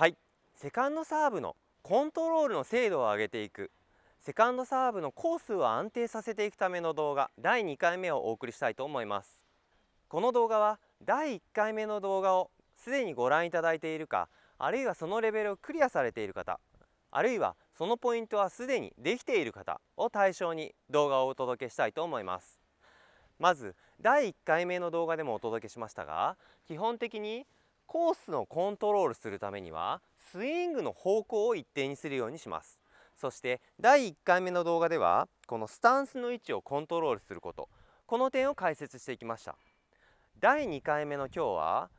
はいセカンドサーブのコントロールの精度を上げていくセカンドサーブのコースを安定させていくための動画第2回目をお送りしたいと思いますこの動画は第1回目の動画をすでにご覧いただいているかあるいはそのレベルをクリアされている方あるいはそのポイントはすでにできている方を対象に動画をお届けしたいと思いますまず第1回目の動画でもお届けしましたが基本的にコースのコントロールするためにはスイングの方向を一定にするようにしますそして第1回目の動画ではこのスタンスの位置をコントロールすることこの点を解説していきました第2回目の今日は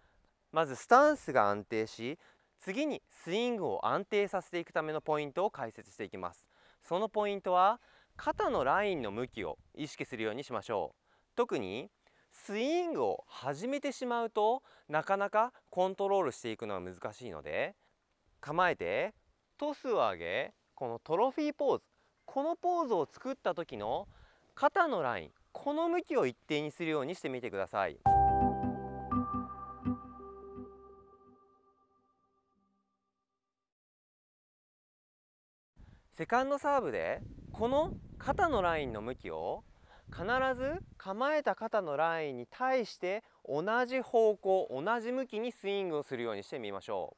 まずスタンスが安定し次にスイングを安定させていくためのポイントを解説していきますそのポイントは肩のラインの向きを意識するようにしましょう特にスイングを始めてしまうとなかなかコントロールしていくのは難しいので構えてトスを上げこのトロフィーポーズこのポーズを作った時の肩のラインこの向きを一定にするようにしてみてください。セカンドサーブでこの肩のラインの向きを必ず構えた肩のラインに対して同じ方向同じ向きにスイングをするようにしてみましょう。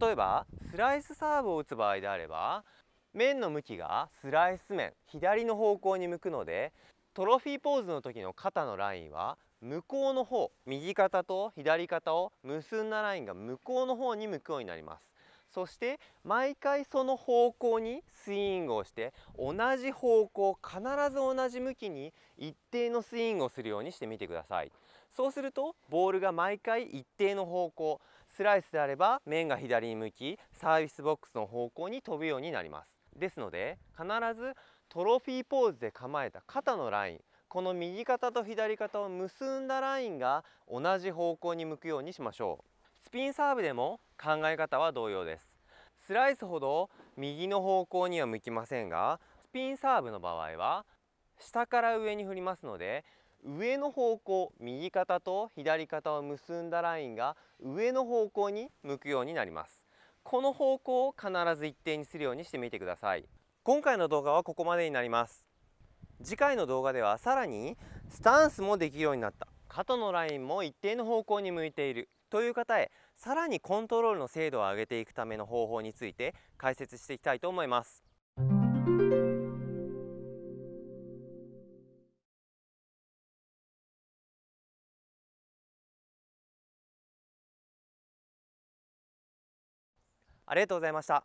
例えばスライスサーブを打つ場合であれば面の向きがスライス面左の方向に向くのでトロフィーポーズの時の肩のラインは向こうの方右肩と左肩を結んだラインが向こうの方に向くようになりますそして毎回その方向にスイングをして同じ方向必ず同じ向きに一定のスイングをするようにしてみてくださいそうするとボールが毎回一定の方向スライスであれば面が左に向きサービスボックスの方向に飛ぶようになりますですので必ずトロフィーポーズで構えた肩のラインこの右肩と左肩を結んだラインが同じ方向に向くようにしましょうスピンサーブでも考え方は同様ですスライスほど右の方向には向きませんがスピンサーブの場合は下から上に振りますので上の方向右肩と左肩を結んだラインが上の方向に向くようになりますこの方向を必ず一定にするようにしてみてください今回の動画はここまでになります次回の動画ではさらにスタンスもできるようになった肩のラインも一定の方向に向いているという方へさらにコントロールの精度を上げていくための方法について解説していきたいと思いますありがとうございました